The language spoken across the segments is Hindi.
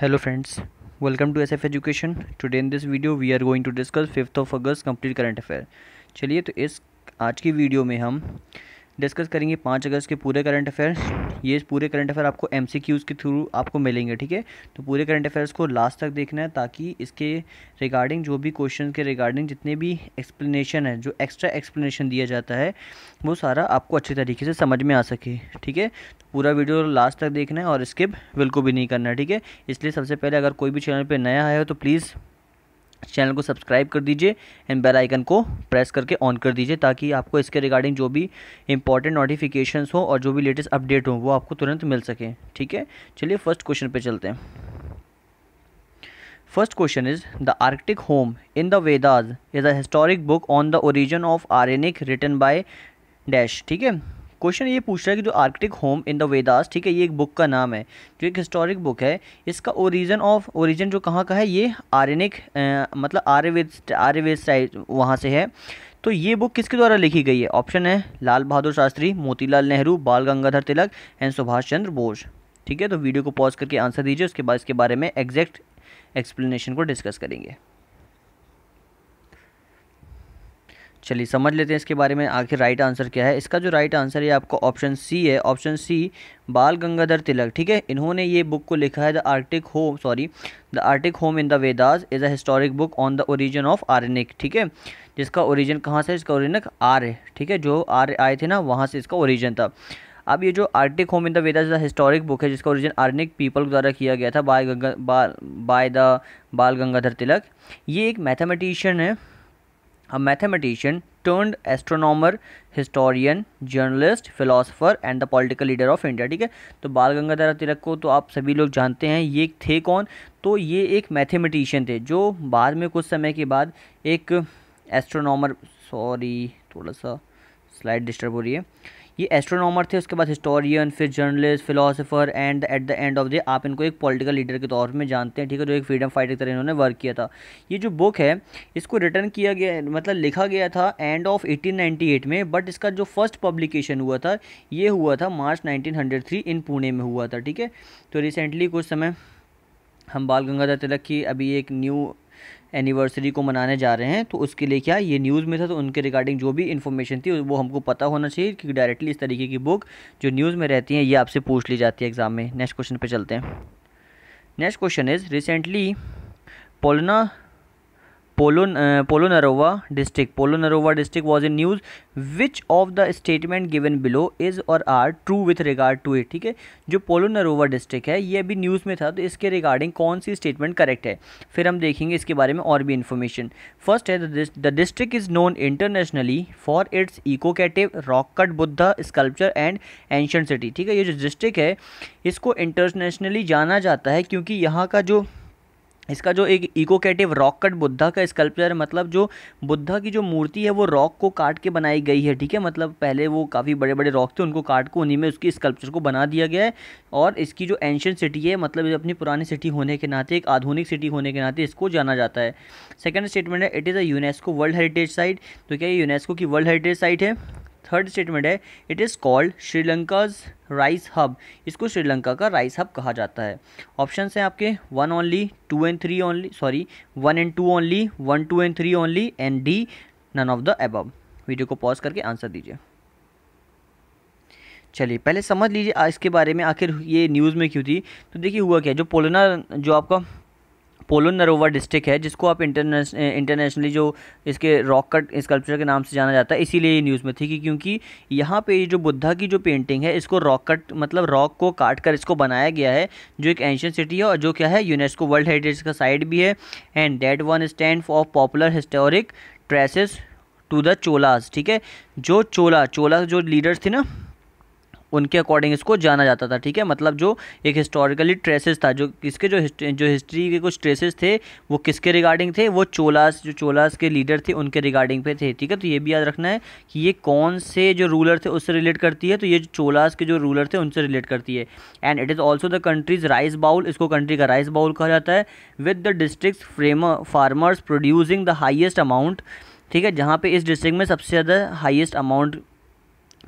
hello friends welcome to S F education today in this video we are going to discuss fifth of August complete current affair चलिए तो इस आज की वीडियो में हम डिस्कस करेंगे पाँच अगस्त के पूरे करंट अफेयर्स ये पूरे करंट अफेयर आपको एम के थ्रू आपको मिलेंगे ठीक है तो पूरे करंट अफेयर्स को लास्ट तक देखना है ताकि इसके रिगार्डिंग जो भी क्वेश्चन के रिगार्डिंग जितने भी एक्सप्लेनेशन है जो एक्स्ट्रा एक्सप्लेनेशन दिया जाता है वो सारा आपको अच्छे तरीके से समझ में आ सके ठीक है तो पूरा वीडियो लास्ट तक देखना है और स्किप बिल्कुल भी नहीं करना ठीक है इसलिए सबसे पहले अगर कोई भी चैनल पर नया आया हो तो प्लीज़ चैनल को सब्सक्राइब कर दीजिए एंड बेल आइकन को प्रेस करके ऑन कर दीजिए ताकि आपको इसके रिगार्डिंग जो भी इंपॉर्टेंट नोटिफिकेशंस हो और जो भी लेटेस्ट अपडेट हो वो आपको तुरंत मिल सके ठीक है चलिए फर्स्ट क्वेश्चन पे चलते हैं first question is the Arctic home in the Vedas is a historic book on the origin of Aryanic written by dash ठीक है क्वेश्चन ये पूछ रहा है कि जो Arctic home in the Vedas ठीक है ये एक बुक का नाम है जो एक हिस्टोरिक बुक है इसका ओरिजिन ऑफ ओरिजिन जो कहाँ का है ये आर्यनिक मतलब आर्यवेद आर्यवेद साइड वहाँ से है तो ये बुक किसके द्वारा लिखी गई है ऑप्शन है लाल बहादुर शास्त्री मोतीलाल नेहरू बाल गंगाधर तिलक एंड सुभाष चंद्र बोस ठीक है तो वीडियो को पॉज करके आंसर दीजिए उसके बाद इसके बारे में एग्जैक्ट एक्सप्लेनेशन को डिस्कस करेंगे चलिए समझ लेते हैं इसके बारे में आखिर राइट आंसर क्या है इसका जो राइट आंसर है आपको ऑप्शन सी है ऑप्शन सी बाल गंगाधर तिलक ठीक है इन्होंने ये बुक को लिखा है the Arctic home sorry the Arctic home in the Vedas is a historic book on the origin of Aryanic ठीक है जिसका ओरिजिन कहाँ से इसका ओरिजिन आर्य ठीक है जो आर्य आए थे ना वहाँ से इसका ओरिजिन था अब ये जो Arctic home in the Vedas historic book है जिसका ओरिजिन आर्निक पीपल द्वारा किया गया था बाय गंगा बाय द बाल गंगाधर तिलक ये एक मैथमेटिशियन है a mathematician turned astronomer historian journalist philosopher and the political leader of India ठीक है तो बाल गंगाधर तिलक को तो आप सभी लोग जानते हैं ये थे कौन तो ये एक मैथमेटिशियन थे जो बाद में कुछ समय के बाद एक एस्ट्रोनॉमर सॉरी थोड़ा सा स्लाइड डिस्टर्ब हो रही है ये एस्ट्रोनॉमर थे उसके बाद हिस्टोरियन फिर journalist philosopher and at the end of the आप इनको एक पॉलिटिकल लीडर के तौर में जानते हैं ठीक है जो तो एक फ्रीडम फाइटर की तरह इन्होंने वर्क किया था ये जो बुक है इसको रिटर्न किया गया मतलब लिखा गया था एंड ऑफ 1898 में बट इसका जो फर्स्ट पब्लिकेशन हुआ था ये हुआ था मार्च नाइनटीन इन पुणे में हुआ था ठीक है तो रिसेंटली कुछ समय हम बाल गंगाधर तिलक की अभी एक न्यू एनिवर्सरी को मनाने जा रहे हैं तो उसके लिए क्या ये न्यूज़ में था तो उनके रिगार्डिंग जो भी इन्फॉर्मेशन थी वो हमको पता होना चाहिए कि डायरेक्टली इस तरीके की बुक जो न्यूज़ में रहती हैं ये आपसे पूछ ली जाती है एग्ज़ाम में नेक्स्ट क्वेश्चन पर चलते हैं next question is recently Polonna Polo Polonnaruwa district Polonnaruwa district was in news which of the statement given below is or are true with regard to it ठीक है जो पोलो नरोवा डिस्ट्रिक्ट है ये अभी न्यूज़ में था तो इसके रिगार्डिंग कौन सी स्टेटमेंट करेक्ट है फिर हम देखेंगे इसके बारे में और भी इन्फॉर्मेशन फर्स्ट है the district is known internationally for its evocative rock cut Buddha sculpture and ancient city ठीक है ये जो डिस्ट्रिक्ट है इसको इंटरनेशनली जाना जाता है क्योंकि यहाँ का जो इसका जो एक इकोकेटिव रॉक कट बुद्धा का स्कल्पचर मतलब जो बुद्धा की जो मूर्ति है वो रॉक को काट के बनाई गई है ठीक है मतलब पहले वो काफ़ी बड़े बड़े रॉक थे उनको काट को उन्हीं में उसकी स्कल्पचर को बना दिया गया है और इसकी जो एंशंट सिटी है मतलब अपनी पुरानी सिटी होने के नाते एक आधुनिक सिटी होने के नाते इसको जाना जाता है सेकेंड स्टेटमेंट है it is a UNESCO world heritage site तो क्या ये यूनेस्को की वर्ल्ड हेरिटेज साइट है थर्ड स्टेटमेंट है it is called Sri Lanka's rice hub इसको श्रीलंका का राइस हब कहा जाता है ऑप्शन हैं आपके one only two and three only sorry one and two only one two and three only and D none of the above video को पॉज करके आंसर दीजिए चलिए पहले समझ लीजिए इसके बारे में आखिर ये न्यूज़ में क्यों थी तो देखिए हुआ क्या जो पोलना जो आपका पोलो नरोवा डिस्ट्रिक्ट है जिसको आप इंटरनेश इंटरनेशनली जो इसके रॉक कट स्कल्पचर के नाम से जाना जाता है इसीलिए ये न्यूज़ में थी कि क्योंकि यहाँ पे जो बुद्धा की जो पेंटिंग है इसको रॉक कट मतलब रॉक को काट कर इसको बनाया गया है जो एक एंशियन सिटी है और जो क्या है यूनेस्को वर्ल्ड हेरिटेज का साइट भी है and that one stand of popular historic traces to the Cholas ठीक है जो चोला चोला जो लीडर्स थे ना उनके अकॉर्डिंग इसको जाना जाता था ठीक है मतलब जो एक हिस्टोरिकली ट्रेसेस था जो किसके जो हिस्ट्री जो हिस्ट्री के कुछ ट्रेसेस थे वो किसके रिगार्डिंग थे वो चोलास जो चोलास के लीडर थे उनके रिगार्डिंग पे थे ठीक है तो ये भी याद रखना है कि ये कौन से जो रूलर थे उससे रिलेट करती है तो ये चोलास के जो रूलर थे उनसे रिलेट करती है and it is also the country's rice bowl इसको कंट्री का राइस बाउल कहा जाता है with the district farmers producing the highest amount ठीक है जहाँ पे इस डिस्ट्रिक्ट में सबसे ज़्यादा हाईएस्ट अमाउंट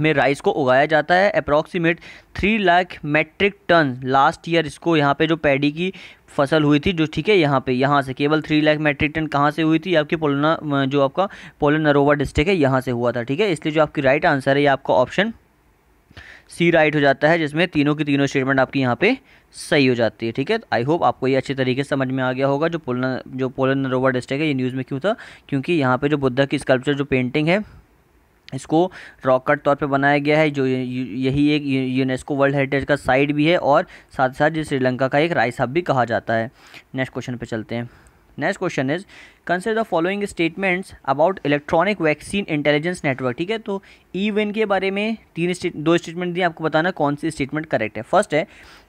में राइस को उगाया जाता है approximate three lakh metric ton last year इसको यहाँ पे जो पैडी की फसल हुई थी जो ठीक है यहाँ पे यहाँ से केवल थ्री लाख मेट्रिक टन कहाँ से हुई थी आपके पोलना जो आपका पोलनरोवा डिस्ट्रिक्ट है यहाँ से हुआ था ठीक है इसलिए जो आपकी राइट आंसर है ये आपका ऑप्शन सी राइट हो जाता है जिसमें तीनों की तीनों स्टेटमेंट आपकी यहाँ पे सही हो जाती है ठीक है आई होप आपको ये अच्छे तरीके से समझ में आ गया होगा जो पोलन जो पोलन नरोवा डिस्ट्रिक्ट है ये न्यूज़ में क्यों था क्योंकि यहाँ पे जो बुद्धा की स्कल्पचर जो पेंटिंग है इसको रॉकट तौर पे बनाया गया है जो यही एक यूनेस्को वर्ल्ड हेरिटेज का साइट भी है और साथ साथ श्रीलंका का एक राइस हब भी कहा जाता है नेक्स्ट क्वेश्चन पे चलते हैं next question is consider the following statements about electronic vaccine intelligence network ठीक है तो ई विन के बारे में तीन दो स्टेटमेंट दिए आपको बताना कौन सी स्टेटमेंट करेक्ट है फर्स्ट है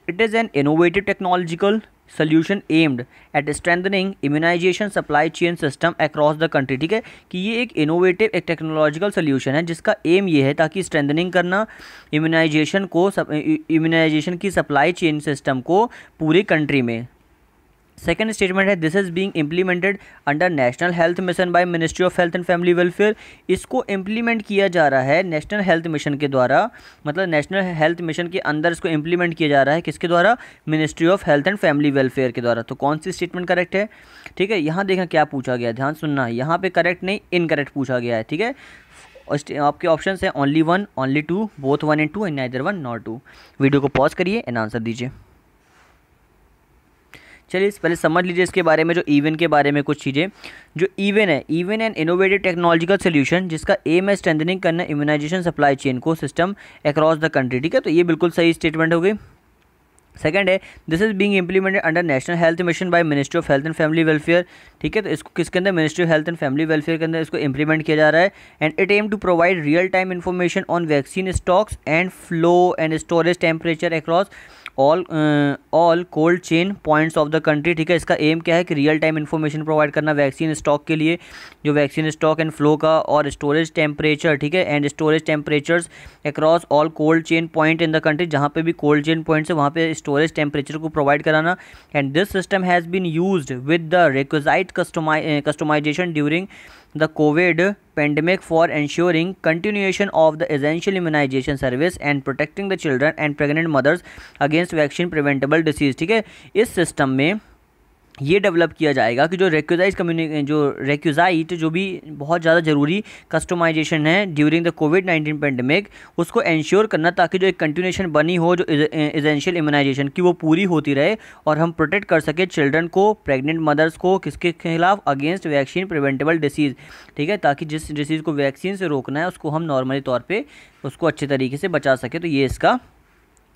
it is an innovative technological solution aimed at strengthening immunization supply chain system across the country ठीक है कि ये एक इनोवेटिव एक टेक्नोलॉजिकल सोल्यूशन है जिसका एम ये है ताकि स्ट्रेंथनिंग करना इम्यूनाइजेशन को इम्यूनाइजेशन की सप्लाई चेन सिस्टम को पूरी कंट्री में सेकेंड स्टेटमेंट है this is being implemented under national health mission by ministry of health and family welfare इसको इम्प्लीमेंट किया जा रहा है नेशनल हेल्थ मिशन के द्वारा मतलब नेशनल हेल्थ मिशन के अंदर इसको इम्प्लीमेंट किया जा रहा है किसके द्वारा ministry of health and family welfare के द्वारा तो कौन सी स्टेटमेंट करेक्ट है ठीक है यहाँ देखना क्या पूछा गया ध्यान सुनना यहाँ पर करेक्ट नहीं इनकरेक्ट पूछा गया है ठीक है आपके ऑप्शन हैं only one only two both one and two and neither one not two video को पॉज करिए एंड आंसर दीजिए चलिए पहले समझ लीजिए इसके बारे में जो ईवेन के बारे में कुछ चीज़ें जो ईवन है even and innovative technological solution जिसका एम है स्ट्रेंथनिंग करना इम्यूनाइजेशन सप्लाई चेन को सिस्टम अक्रॉस द कंट्री ठीक है तो ये बिल्कुल सही स्टेटमेंट हो गई सेकंड है this is being implemented under national health mission by ministry of health and family welfare ठीक है तो इसको किसके अंदर ministry of health and family welfare के अंदर इसको इंप्लीमेंट किया जा रहा है and it aim to provide real time information on vaccine stocks and flow and storage temperature across all all cold chain points of the country ठीक है इसका एम क्या है कि रियल टाइम इन्फॉर्मेशन प्रोवाइड करना वैक्सीन स्टॉक के लिए जो वैक्सीन स्टॉक एंड फ्लो का और स्टोरेज टेम्परेचर ठीक है and storage temperatures across all cold chain point in the country जहाँ पे भी कोल्ड चेन पॉइंट्स है वहाँ पे स्टोरेज टेम्परेचर को प्रोवाइड कराना and this system has been use with the requisite customization during the COVID pandemic for ensuring continuation of the essential immunization service and protecting the children and pregnant mothers against vaccine preventable disease ठीक है इस सिस्टम में ये डेवलप किया जाएगा कि जो रेक्यूजाइज कम्युनि जो रेक्यूजाइट जो भी बहुत ज़्यादा ज़रूरी कस्टमाइजेशन है during the COVID nineteen pandemic उसको एंश्योर करना ताकि जो एक कंटिन्यूशन बनी हो जो इजेंशियल इम्यूनाइजेशन की वो पूरी होती रहे और हम प्रोटेक्ट कर सके चिल्ड्रन को प्रेगनेंट मदर्स को किसके खिलाफ अगेंस्ट वैक्सीन प्रिवेंटेबल डिसीज़ ठीक है ताकि जिस डिसीज़ को वैक्सीन से रोकना है उसको हम नॉर्मली तौर पर उसको अच्छे तरीके से बचा सके तो ये इसका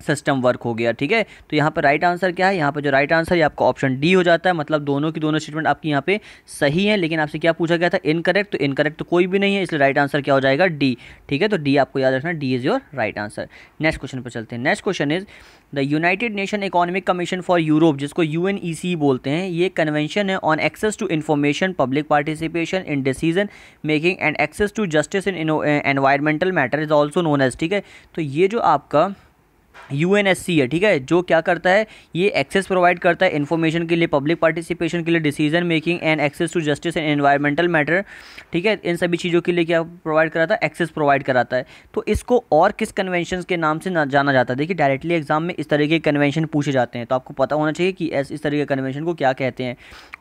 सिस्टम वर्क हो गया ठीक है तो यहाँ पर राइट आंसर क्या है यहाँ पर जो राइट आंसर है आपका ऑप्शन डी हो जाता है मतलब दोनों की दोनों स्टेटमेंट आपकी यहाँ पे सही है लेकिन आपसे क्या पूछा गया था इनकरेक्ट तो इनकरेक्ट तो कोई भी नहीं है इसलिए राइट आंसर क्या हो जाएगा डी ठीक है तो डी आपको याद रखना D is your right answer next question पर चलते हैं next question is the United Nation economic commission for Europe जिसको यू e बोलते हैं ये कन्वेंशन है on access to information public participation in decision making and access to justice in environmental matter is also known as ठीक है तो ये जो आपका यू है ठीक है जो क्या करता है ये एक्सेस प्रोवाइड करता है इन्फॉर्मेशन के लिए पब्लिक पार्टिसिपेशन के लिए decision making and access to justice and environmental matter ठीक है इन सभी चीज़ों के लिए क्या प्रोवाइड कराता है एक्सेस प्रोवाइड कराता है तो इसको और किस कन्वेंशन के नाम से ना जाना जाता है देखिए डायरेक्टली एग्जाम में इस तरह के कन्वेंशन पूछे जाते हैं तो आपको पता होना चाहिए कि इस तरह के कन्वेंशन को क्या कहते हैं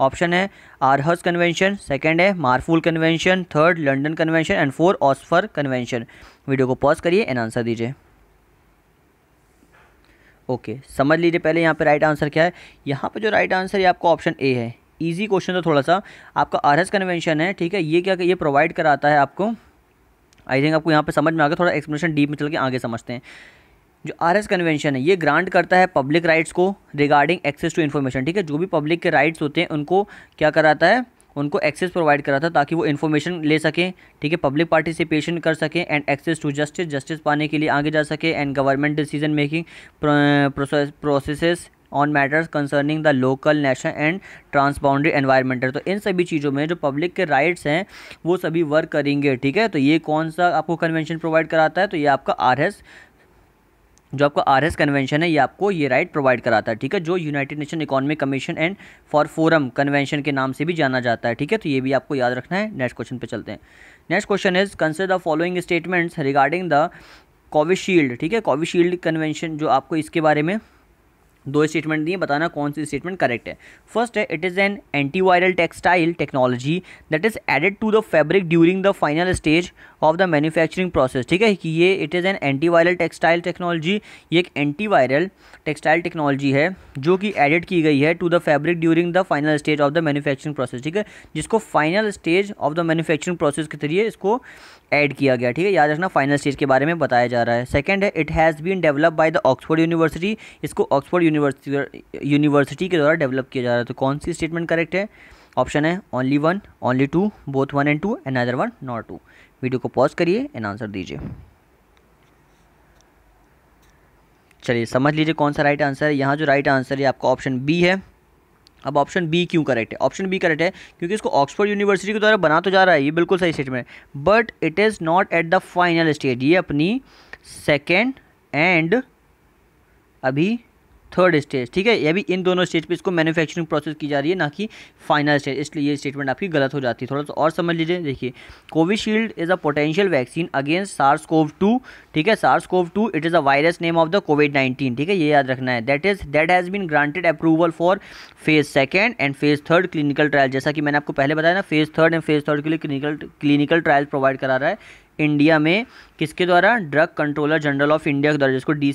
ऑप्शन है आरहस कन्वेंशन सेकेंड है MARPOL convention third London convention and four OSPAR convention video को पॉज करिए एंड आंसर दीजिए ओके समझ लीजिए पहले यहाँ पे राइट आंसर क्या है यहाँ पे जो राइट आंसर है आपका ऑप्शन ए है इजी क्वेश्चन तो थोड़ा सा आपका आर एस कन्वेंशन है ठीक है ये क्या ये प्रोवाइड कराता है आपको आई थिंक आपको यहाँ पे समझ में आ गया थोड़ा एक्सप्लेनेशन डीप में चल के आगे समझते हैं जो आर एस कन्वेंशन है ये ग्रांट करता है पब्लिक राइट्स को रिगार्डिंग एक्सेस टू इन्फॉर्मेशन ठीक है जो भी पब्लिक के राइट्स होते हैं उनको क्या कराता है उनको एक्सेस प्रोवाइड करा था ताकि वो इन्फॉर्मेशन ले सकें ठीक है पब्लिक पार्टिसिपेशन कर सकें and access to justice justice पाने के लिए आगे जा सके and government decision making process on matters concerning the local national and transboundary environmental तो इन सभी चीज़ों में जो पब्लिक के राइट्स हैं वो सभी वर्क करेंगे ठीक है तो ये कौन सा आपको कन्वेंशन प्रोवाइड कराता है तो ये आपका आर एस जो आपका आर एस कन्वेंशन है ये आपको ये राइट प्रोवाइड कराता है ठीक है जो United Nation economic commission and for forum convention के नाम से भी जाना जाता है ठीक है तो ये भी आपको याद रखना है नेक्स्ट क्वेश्चन पे चलते हैं next question is consider the following statements regarding the Covishield ठीक है कोविशील्ड कन्वेंशन जो आपको इसके बारे में दो स्टेटमेंट दिए बताना कौन सी स्टेटमेंट करेक्ट है फर्स्ट है it is an antiviral textile technology that is added to the fabric during the final stage of the manufacturing process ठीक है कि ये it is an antiviral textile technology ये एक एंटीवायरल टेक्सटाइल टेक्नोलॉजी है जो कि एडिट की गई है to the fabric during the final stage of the manufacturing process ठीक है जिसको final stage of the manufacturing process के जरिए इसको ऐड किया गया ठीक है याद रखना फाइनल स्टेज के बारे में बताया जा रहा है सेकंड है it has been develop by the Oxford University इसको ऑक्सफोर्ड यूनिवर्सिटी यूनिवर्सिटी के द्वारा डेवलप किया जा रहा है तो कौन सी स्टेटमेंट करेक्ट है ऑप्शन है only one only two both one and two and other one not two video को पॉज करिए एंड आंसर दीजिए चलिए समझ लीजिए कौन सा राइट आंसर है यहाँ जो राइट आंसर है आपका ऑप्शन बी है अब ऑप्शन बी क्यों करेक्ट है ऑप्शन बी करेक्ट है क्योंकि इसको ऑक्सफोर्ड यूनिवर्सिटी के द्वारा बना तो जा रहा है ये बिल्कुल सही स्टेटमेंट है but it is not at the final stage ये अपनी सेकेंड एंड अभी थर्ड स्टेज ठीक है ये भी इन दोनों स्टेज पे इसको मैन्युफैक्चरिंग प्रोसेस की जा रही है ना कि फाइनल स्टेज इसलिए ये स्टेटमेंट आपकी गलत हो जाती है थोड़ा सा और समझ लीजिए देखिए Covishield is a potential vaccine against SARS CoV two ठीक है SARS CoV two it is a virus name of the COVID nineteen ठीक है ये याद रखना है that is that has been granted approval for phase second and phase third clinical trial जैसा कि मैंने आपको पहले बताया ना phase third and phase third के लिए क्लिनिकल क्लिनिकल ट्रायल प्रोवाइड करा रहा है इंडिया में किसके द्वारा drug controller general of India के द्वारा जिसको डी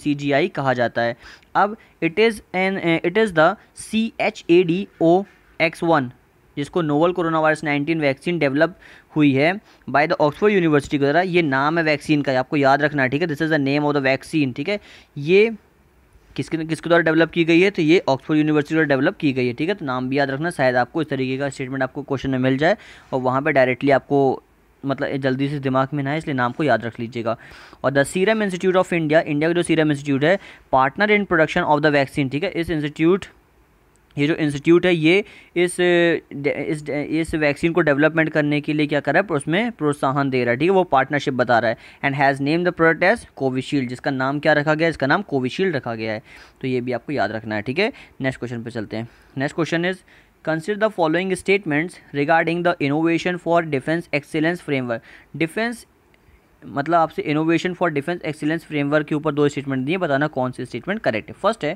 कहा जाता है अब it is an it is the C H A D O X one जिसको novel corona virus nineteen vaccine develop हुई है बाय द ऑक्सफोर्ड यूनिवर्सिटी के द्वारा ये नाम है वैक्सीन का आपको याद रखना ठीक है this is the name of the vaccine ठीक है ये किसके किसके द्वारा डेवलप की गई है तो ये ऑक्सफोर्ड यूनिवर्सिटी द्वारा डेवलप की गई है ठीक है तो नाम भी याद रखना शायद आपको इस तरीके का स्टेटमेंट आपको क्वेश्चन में मिल जाए और वहाँ पर डायरेक्टली आपको मतलब जल्दी से दिमाग में ना है इसलिए नाम को याद रख लीजिएगा और the serum institute of India India का जो सीरम इंस्टीट्यूट है partner in production of the vaccine ठीक है इस इंस्टीट्यूट ये जो इंस्टीट्यूट है ये इस इस इस वैक्सीन को डेवलपमेंट करने के लिए क्या कर रहा है उसमें प्रोत्साहन दे रहा है ठीक है वो पार्टनरशिप बता रहा है and has name the product as Covishield जिसका नाम क्या रखा गया है इसका नाम कोविशील्ड रखा गया है तो ये भी आपको याद रखना है ठीक है नेक्स्ट क्वेश्चन पर चलते हैं next question is consider the following statements regarding the innovation for defence excellence framework defence मतलब आपसे innovation for defence excellence framework के ऊपर दो स्टेटमेंट दिए बताना कौन से स्टेटमेंट करेक्ट है फर्स्ट है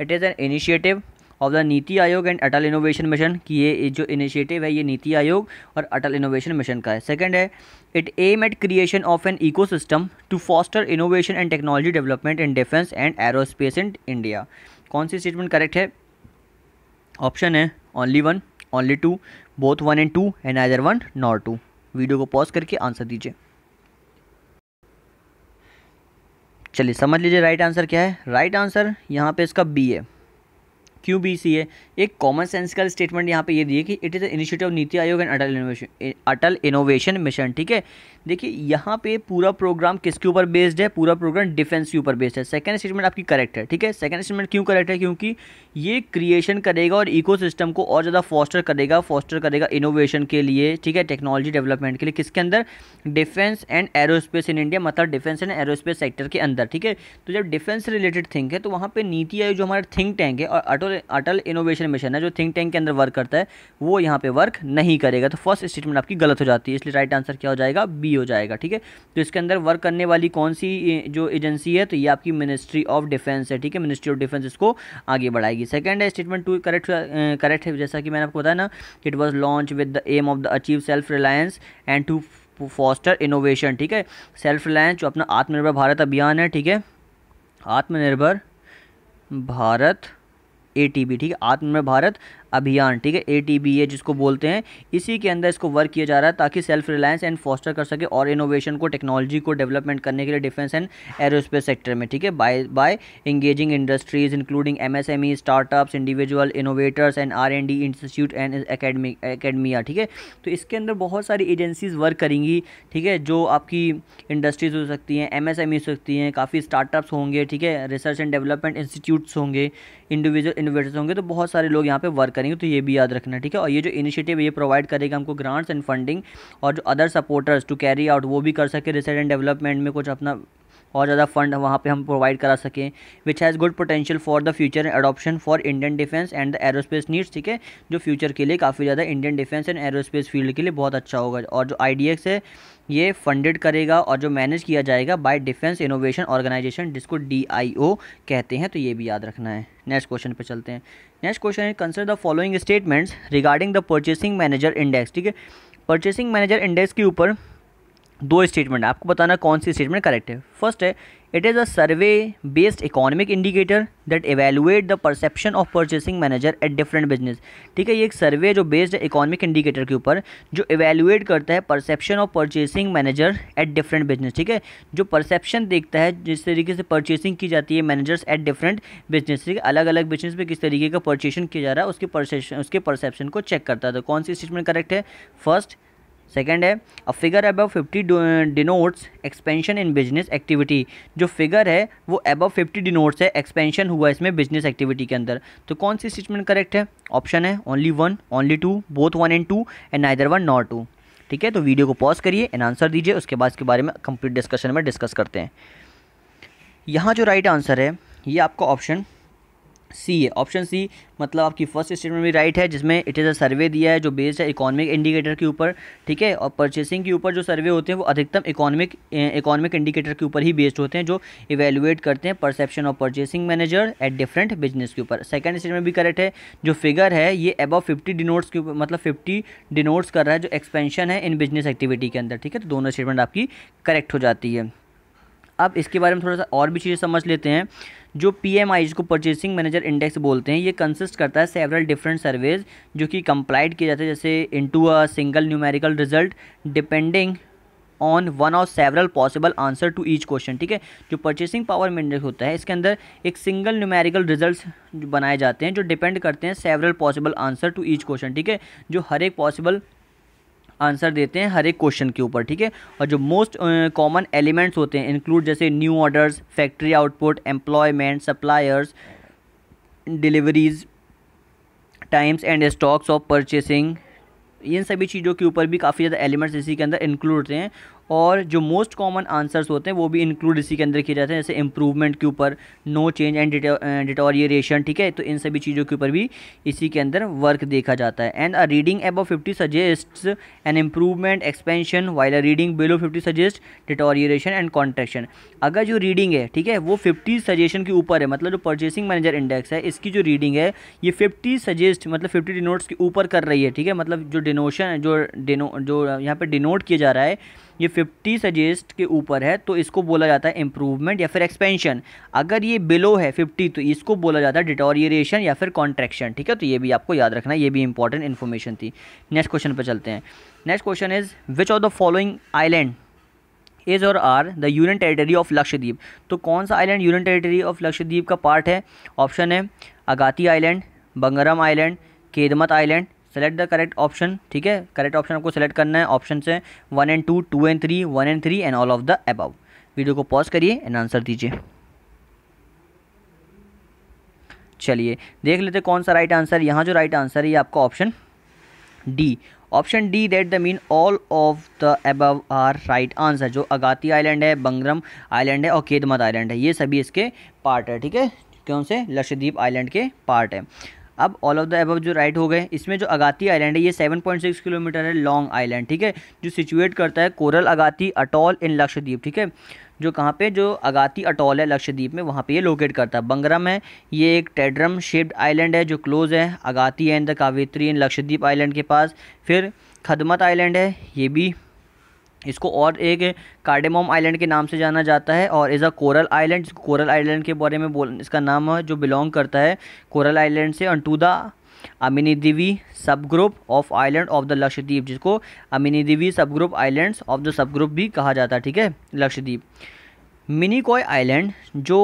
it is an initiative of the Niti Aayog and Atal innovation mission की ये जो इनिशिएटिव है ये नीति आयोग और अटल इनोवेशन मिशन का है सेकंड है it aim at creation of an ecosystem to foster innovation and technology development in defence and aerospace in India कौन सी स्टेटमेंट करेक्ट है ऑप्शन है only one only two both one and two and either one nor two video को पॉज करके आंसर दीजिए चलिए समझ लीजिए राइट आंसर क्या है राइट आंसर यहाँ पे इसका बी है क्यों बी सी ए एक कॉमन सेंस का स्टेटमेंट यहाँ पे ये दिए कि it is initiative Niti Aayog and Atal innovation Atal innovation mission ठीक है देखिए यहाँ पे पूरा प्रोग्राम किसके ऊपर बेस्ड है पूरा प्रोग्राम डिफेंस के ऊपर बेस्ड है सेकंड स्टेटमेंट आपकी करेक्ट है ठीक है सेकंड स्टेटमेंट क्यों करेक्ट है क्योंकि ये क्रिएशन करेगा और इको को और ज़्यादा फॉस्टर करेगा फॉस्टर करेगा इनोवेशन के लिए ठीक है टेक्नोलॉजी डेवलपमेंट के लिए किसके अंदर defence and aerospace in India मतलब डिफेंस एंड एरोस्पेस सेक्टर के अंदर ठीक है तो जब डिफेंस रिलेटेड थिंक है तो वहाँ पर नीति आयोग जो हमारा थिंक टैंक है और अटल अटल इनोवेशन मिशन है जो थिंक टैंक के अंदर वर्क करता है वो यहाँ पे वर्क नहीं करेगा तो फर्स्ट स्टेटमेंट आपकी गलत हो जाती है इसलिए राइट आंसर क्या हो जाएगा बी हो जाएगा ठीक है तो इसके अंदर वर्क करने वाली कौन सी जो एजेंसी है तो ये आपकी मिनिस्ट्री ऑफ डिफेंस है ठीक है मिनिस्ट्री ऑफ डिफेंस इसको आगे बढ़ाएगी सेकेंड है स्टेटमेंट टू करेक्ट करेक्ट है जैसा कि मैंने आपको बताया ना it was launch with the aim of the achieve self reliance and to foster innovation ठीक है सेल्फ रिलायंस जो अपना आत्मनिर्भर भारत अभियान है ठीक है आत्मनिर्भर भारत ए टी बी ठीक है आत्मनिर्भर भारत अभियान ठीक है ए टी बी ए जिसको बोलते हैं इसी के अंदर इसको वर्क किया जा रहा है ताकि सेल्फ रिलायंस एंड फॉस्टर कर सके और इनोवेशन को टेक्नोलॉजी को डेवलपमेंट करने के लिए डिफेंस एंड एरोस्पेस सेक्टर में ठीक है by by engaging industries including ई startups individual innovators and R and D institute and academy academia ठीक है तो इसके अंदर बहुत सारी एजेंसीज वर्क करेंगी ठीक है जो आपकी इंडस्ट्रीज हो सकती हैं एम e हो सकती हैं काफ़ी स्टार्टअप्स होंगे ठीक है रिसर्च एंड डेवलपमेंट इंस्टीट्यूट्स होंगे इंडिविजुअल इनोवेटर्स होंगे तो बहुत सारे लोग यहाँ पर वर्क करेंगे तो ये भी याद रखना ठीक है और ये जो इनिशिएटिव ये प्रोवाइड करेगा हमको ग्रांट्स एंड फंडिंग और जो other supporters to carry out वो भी कर सके रिसर्च एंड डेवलपमेंट में कुछ अपना और ज़्यादा फंड वहाँ पे हम प्रोवाइड करा सकें which has good potential for the future adoption for Indian defence and the aerospace needs ठीक है जो फ्यूचर के लिए काफ़ी ज़्यादा Indian defence and aerospace field के लिए बहुत अच्छा होगा और जो आई है ये फंडेड करेगा और जो मैनेज किया जाएगा बाय डिफेंस इनोवेशन ऑर्गेनाइजेशन जिसको डी कहते हैं तो ये भी याद रखना है नेक्स्ट क्वेश्चन पे चलते हैं नेक्स्ट क्वेश्चन है consider the following statements regarding the purchasing manager index ठीक है परचेसिंग मैनेजर इंडेक्स के ऊपर दो स्टेटमेंट आपको बताना कौन सी स्टेटमेंट करेक्ट है फर्स्ट है it is a survey based economic indicator that evaluate the perception of purchasing manager at different business ठीक है ये एक सर्वे जो बेस्ड है इकोनॉमिक इंडिकेटर के ऊपर जो एवेलुएट करता है perception of purchasing manager at different business ठीक है जो परसेप्शन देखता है जिस तरीके से परचेसिंग की जाती है मैनेजर्स एट डिफरेंट बिजनेस ठीक है अलग अलग बिजनेस में किस तरीके का परचेसिंग किया जा रहा है उसके परसेप्शन उसके परसेप्शन को चेक करता है तो कौन सी स्टेटमेंट करेक्ट है फर्स्ट सेकेंड है a figure above fifty denotes expansion in business activity जो फिगर है वो अबव फिफ्टी डिनोट्स है एक्सपेंशन हुआ इसमें बिजनेस एक्टिविटी के अंदर तो कौन सी स्टेटमेंट करेक्ट है ऑप्शन है only one only two both one and two and neither one not two ठीक है तो वीडियो को पॉज करिए एंड आंसर दीजिए उसके बाद इसके बारे में कंप्लीट डिस्कशन में डिस्कस करते हैं यहाँ जो राइट right आंसर है ये आपका ऑप्शन सी है ऑप्शन सी मतलब आपकी फर्स्ट स्टेटमेंट भी राइट है जिसमें इट इज़ अ सर्वे दिया है जो बेस्ड है इकोनॉमिक इंडिकेटर के ऊपर ठीक है और परचेसिंग के ऊपर जो सर्वे होते हैं वो अधिकतम इकोनॉमिक इकोनॉमिक इंडिकेटर के ऊपर ही बेस्ड होते हैं जो इवेलुएट करते हैं perception of purchasing manager at different business के ऊपर सेकेंड स्टेटमेंट भी करेक्ट है जो फिगर है ये अबव फिफ्टी डिनोट्स के ऊपर मतलब फिफ्टी डिनोट्स कर रहा है जो एक्सपेंशन है इन बिजनेस एक्टिविटी के अंदर ठीक है तो दोनों स्टेटमेंट आपकी करेक्ट हो जाती है अब इसके बारे में थोड़ा सा और भी चीज़ें समझ लेते हैं जो पी एम आई जिसको परचेसिंग मैनेजर इंडेक्स बोलते हैं ये कंसिस्ट करता है सेवरल डिफरेंट सर्वेज जो कि कंप्लाइड किए जाते हैं जैसे into a single numerical result depending on one or several possible answer to each question ठीक है जो परचेसिंग पावर में इंडेक्स होता है इसके अंदर एक सिंगल न्यूमेरिकल रिजल्ट बनाए जाते हैं जो डिपेंड करते हैं several possible answer to each question ठीक है जो हर एक पॉसिबल आंसर देते हैं हर एक क्वेश्चन के ऊपर ठीक है और जो मोस्ट कॉमन एलिमेंट्स होते हैं इंक्लूड जैसे new orders factory output employment suppliers deliveries times and stocks of purchasing इन सभी चीज़ों के ऊपर भी काफ़ी ज़्यादा एलिमेंट्स इसी के अंदर इंक्लूड होते हैं और जो मोस्ट कॉमन आंसर्स होते हैं वो भी इंक्लूड इसी के अंदर किए जाते हैं जैसे इंप्रूवमेंट के ऊपर नो चेंज एंड डिटोरिएशन ठीक है तो इन सभी चीज़ों के ऊपर भी इसी के अंदर वर्क देखा जाता है and a reading above fifty suggest an improvement expansion while a reading below fifty suggest deterioration and contraction अगर जो रीडिंग है ठीक है वो फिफ्टी सजेशन के ऊपर है मतलब जो परचेसिंग मैनेजर इंडेक्स है इसकी जो रीडिंग है ये फिफ्टी सजेस्ट मतलब फिफ्टी डिनोट्स के ऊपर कर रही है ठीक है मतलब जो डिनोशन जो डिनो जो यहाँ पर डिनोट किया जा रहा है ये 50 सजेस्ट के ऊपर है तो इसको बोला जाता है इम्प्रूवमेंट या फिर एक्सपेंशन अगर ये बिलो है 50 तो इसको बोला जाता है डिटोरिएशन या फिर कॉन्ट्रैक्शन ठीक है तो ये भी आपको याद रखना ये भी इंपॉर्टेंट इन्फॉर्मेशन थी नेक्स्ट क्वेश्चन पर चलते हैं next question is which of the following island is or are the union territory of Lakshadweep तो कौन सा island union territory of Lakshadweep का पार्ट है ऑप्शन है Agatti island Bangaram island Kadmat island select the correct option ठीक है करेक्ट ऑप्शन आपको सेलेक्ट करना है ऑप्शन से one and two two and three one and three and all of the above video को पॉज करिए एंड आंसर दीजिए चलिए देख लेते कौन सा राइट आंसर यहाँ जो राइट आंसर है ये आपका option D option D that the mean all of the above are right answer जो अगाती आइलैंड है बंगरम आइलैंड है और केदमत आइलैंड है ये सभी इसके पार्ट है ठीक है कौन से लक्षद्वीप आइलैंड के पार्ट है अब ऑल ऑफ द एब जो राइट हो गए इसमें जो अगाती आइलैंड है ये 7.6 किलोमीटर है लॉन्ग आइलैंड ठीक है जो सिचुएट करता है coral Agatti atoll in Lakshadweep ठीक है जो कहाँ पे जो अगाती अटॉल है लक्षद्वीप में वहाँ पे ये लोकेट करता है बंगरम है ये एक टेड्रम शेप्ड आइलैंड है जो क्लोज है अगाती एंड द कावेत्री इन लक्षद्वीप आइलैंड के पास फिर खदमत आइलैंड है ये भी इसको और एक कार्डेमोम आइलैंड के नाम से जाना जाता है और is a coral island coral island के बारे में बोल इसका नाम है जो बिलोंग करता है कोरल आइलैंड से to the Amindivi sub group of island of the Lakshadweep जिसको Amindivi sub group islands of the sub group भी कहा जाता है ठीक है लक्षद्वीप मिनीकॉय आइलैंड जो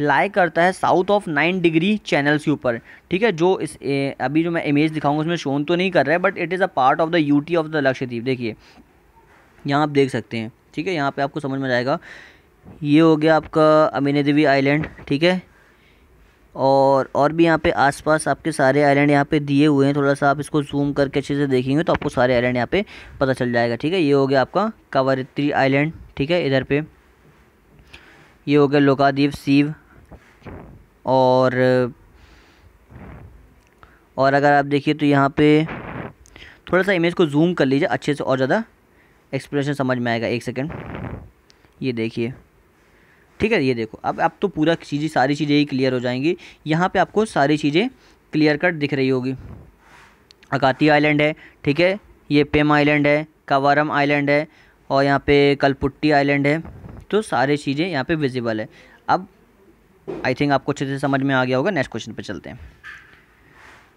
लाइक करता है south of nine degree channels के ऊपर ठीक है जो इस ए, अभी जो मैं इमेज दिखाऊंगा उसमें शोन तो नहीं कर रहा है but it is a part of the UT of the Lakshadweep देखिए यहाँ आप देख सकते हैं ठीक है यहाँ पे आपको समझ में आएगा ये हो गया आपका अमीना देवी आइलैंड ठीक है और और भी यहाँ पे आसपास आपके सारे आइलैंड यहाँ पे दिए हुए हैं थोड़ा सा आप इसको जूम करके अच्छे से देखेंगे तो आपको सारे आइलैंड यहाँ पे पता चल जाएगा ठीक है ये हो गया आपका कावरित्री आइलैंड ठीक है इधर पे ये हो गया लोकादीप सीव और और अगर आप देखिए तो यहाँ पे थोड़ा सा इमेज को जूम कर लीजिए अच्छे से और ज़्यादा एक्सप्रेशन समझ में आएगा एक सेकेंड ये देखिए ठीक है ये देखो अब अब तो पूरा चीज़ें सारी चीज़ें ही क्लियर हो जाएंगी यहाँ पे आपको सारी चीज़ें क्लियर कट दिख रही होगी अकाती आइलैंड है ठीक है ये पेम आइलैंड है कावारम आइलैंड है और यहाँ पे कलपुट्टी आइलैंड है तो सारी चीज़ें यहाँ पे विजिबल है अब आई थिंक आपको अच्छे से समझ में आ गया होगा नेक्स्ट क्वेश्चन पर चलते हैं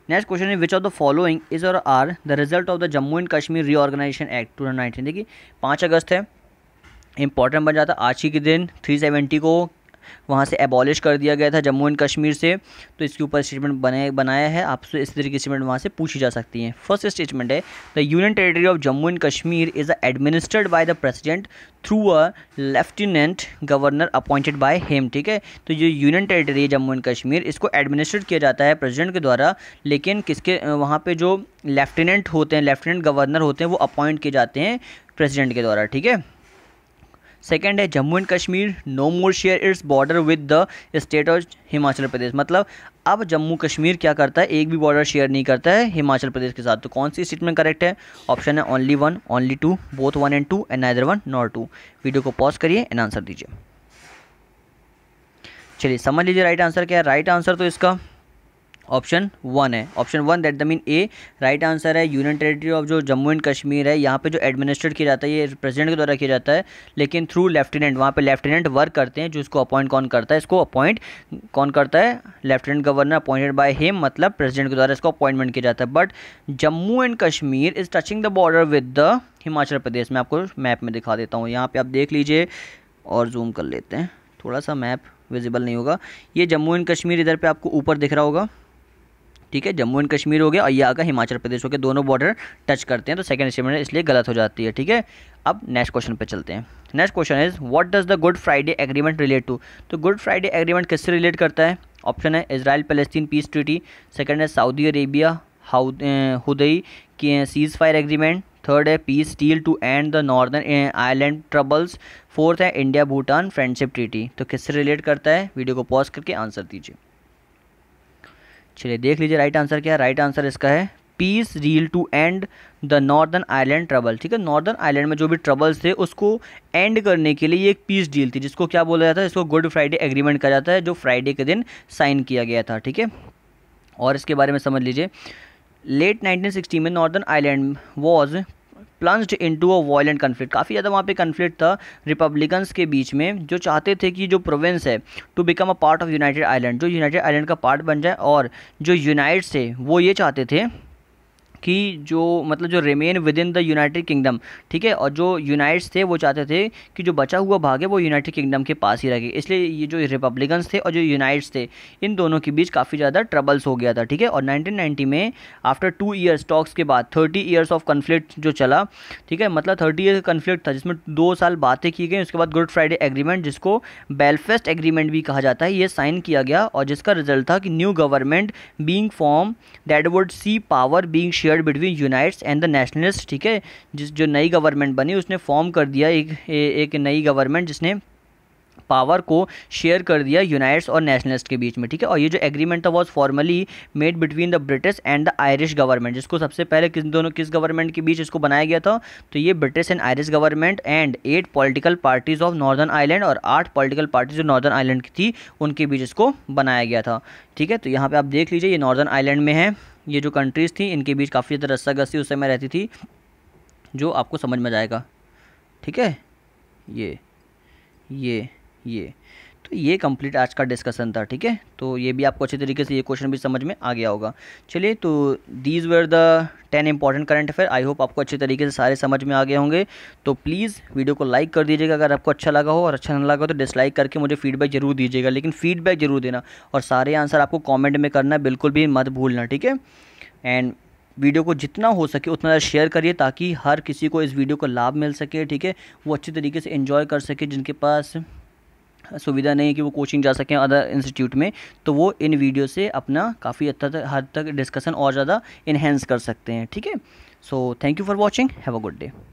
नेक्स्ट क्वेश्चन है which of the following is or are the result of the Jammu and Kashmir reorganisation act two देखिए पाँच अगस्त है इंपॉर्टेंट बन जाता आज ही के दिन थ्री सेवेंटी को वहाँ से एबॉलिश कर दिया गया था जम्मू एंड कश्मीर से तो इसके ऊपर स्टेटमेंट बने बनाया है आपसे इस तरीके की स्टेटमेंट वहाँ से पूछी जा सकती है फर्स्ट स्टेटमेंट है the union territory of Jammu and Kashmir is administered by the president through a lieutenant governor appointed by him ठीक है तो जो यूनियन टेरेटरी है जम्मू एंड कश्मीर इसको एडमिनिस्ट्रेट किया जाता है प्रेसिडेंट के द्वारा लेकिन किसके वहाँ पे जो लेफ्टिनेंट होते हैं लेफ्टिनेंट गवर्नर होते हैं वो अपॉइंट किए जाते हैं प्रेसिडेंट के द्वारा ठीक है सेकेंड है Jammu and Kashmir no more share its border with the state of Himachal Pradesh मतलब अब जम्मू कश्मीर क्या करता है एक भी बॉर्डर शेयर नहीं करता है हिमाचल प्रदेश के साथ तो कौन सी स्टेटमेंट करेक्ट है ऑप्शन है only one only two both one and two and neither one not two video को पॉज करिए एंड आंसर दीजिए चलिए समझ लीजिए राइट आंसर क्या है राइट आंसर तो इसका ऑप्शन वन है option one that the mean a right answer है यूनियन टेरिटरी ऑफ जो जम्मू एंड कश्मीर है यहाँ पे जो एडमिनिस्ट्रेट किया जाता है ये प्रेसिडेंट के द्वारा किया जाता है लेकिन थ्रू लेफ्टिनेंट वहाँ पे लेफ्टिनेंट वर्क करते हैं जो इसको अपॉइंट कौन करता है इसको अपॉइंट कौन करता है lieutenant governor appointed by him मतलब प्रेजिडेंट के द्वारा इसको अपॉइंटमेंट किया जाता है but Jammu and Kashmir is touching the border with the Himachal Pradesh मैं आपको मैप में दिखा देता हूँ यहाँ पर आप देख लीजिए और जूम कर लेते हैं थोड़ा सा मैप विजिबल नहीं होगा ये जम्मू एंड कश्मीर इधर पे आपको ऊपर दिख रहा होगा ठीक है जम्मू एंड कश्मीर हो गया और ये आगे हिमाचल प्रदेश हो गया दोनों बॉर्डर टच करते हैं तो सेकंड स्टेटमेंट इसलिए गलत हो जाती है ठीक है अब नेक्स्ट क्वेश्चन पे चलते हैं next question is what does the Good Friday Agreement relate to तो गुड फ्राइडे एग्रीमेंट किससे रिलेट करता है ऑप्शन है Israel Palestine peace treaty second है सऊदी अरेबिया हुदई के सीज फायर एग्रीमेंट थर्ड है peace deal to end the Northern Ireland troubles fourth है इंडिया भूटान फ्रेंडशिप ट्रीटी तो किससे रिलेट करता है वीडियो को पॉज करके आंसर दीजिए चलिए देख लीजिए राइट आंसर क्या है राइट आंसर इसका है peace deal to end the Northern Ireland trouble ठीक है नॉर्दर्न आइलैंड में जो भी ट्रबल्स थे उसको एंड करने के लिए एक पीस डील थी जिसको क्या बोला जाता है इसको गुड फ्राइडे एग्रीमेंट कहा जाता है जो फ्राइडे के दिन साइन किया गया था ठीक है और इसके बारे में समझ लीजिए लेट 1960 में Northern Ireland was plunged to a violent conflict काफ़ी ज़्यादा वहाँ पे कन्फ्लिक्ट था रिपब्लिकन्स के बीच में जो चाहते थे कि जो प्रोविंस है to become a part of united Ireland जो यूनाइटेड आइलैंड का पार्ट बन जाए और जो यूनाइट से वो ये चाहते थे कि जो मतलब जो remain within the United Kingdom ठीक है और जो यूनाइट्स थे वो चाहते थे कि जो बचा हुआ भाग है वो यूनाइटेड किंगडम के पास ही रहे इसलिए ये जो रिपब्लिकन्स थे और जो यूनाइट्स थे इन दोनों के बीच काफ़ी ज़्यादा ट्रबल्स हो गया था ठीक है और 1990 में आफ्टर टू ईयर्स टॉक्स के बाद थर्टी ईयर्स ऑफ कन्फ्लिक्ट जो चला ठीक है मतलब थर्टी ईयर कन्फ्लिक्ट था जिसमें दो साल बातें की गई उसके बाद गुड फ्राइडे एग्रीमेंट जिसको बेलफेस्ट एग्रीमेंट भी कहा जाता है ये साइन किया गया और जिसका रिजल्ट था कि new government being form that would see power being share between يونايتس and the nationalist ઠીક હે જ જો નઈ ગવર્નમેન્ટ બની ઉસને ફોર્મ કર દિયા એક એક નઈ ગવર્નમેન્ટ જિસને પાવર કો શેર કર દિયા યુનાઈટ્સ ઓર નેશનલિસ્ટ કે બીચ મે ઠીક હે ઓર યે જો agreement was formally made between the British and the Irish government જિસકો સબસે પહેલે કિસ દોનો કિસ ગવર્નમેન્ટ કે બીચ ઇસકો બનાયા ગયા થા તો યે British and Irish government and 8 political parties of Northern Ireland ઓર 8 પોલિટિકલ પાર્ટી જો નોર્ધન આયલેન્ડ કી થી ઉનકે બીચ ઇસકો બનાયા ગયા થા ઠીક હે તો યહાં પે આપ દેખ લીજીએ યે નોર્ધન આયલેન્ડ મે હે ये जो कंट्रीज़ थी इनके बीच काफ़ी ज़्यादा रस्सा गस्सी उस समय रहती थी जो आपको समझ में जाएगा ठीक है ये ये ये तो ये कंप्लीट आज का डिस्कशन था ठीक है तो ये भी आपको अच्छे तरीके से ये क्वेश्चन भी समझ में आ गया होगा चलिए तो these were the ten important current affair I hope आपको अच्छे तरीके से सारे समझ में आ गए होंगे तो प्लीज़ वीडियो को लाइक कर दीजिएगा अगर आपको अच्छा लगा हो और अच्छा ना लगा हो तो डिसलाइक करके मुझे फीडबैक जरूर दीजिएगा लेकिन फीडबैक जरूर देना और सारे आंसर आपको कॉमेंट में करना बिल्कुल भी मत भूलना ठीक है एंड वीडियो को जितना हो सके उतना ज़्यादा शेयर करिए ताकि हर किसी को इस वीडियो का लाभ मिल सके ठीक है वो अच्छे तरीके से इन्जॉय कर सके जिनके पास सुविधा नहीं है कि वो कोचिंग जा सकें अदर इंस्टीट्यूट में तो वो इन वीडियो से अपना काफ़ी हद तक हद तक डिस्कशन और ज़्यादा इन्हेंस कर सकते हैं ठीक है so thank you for watching have a good day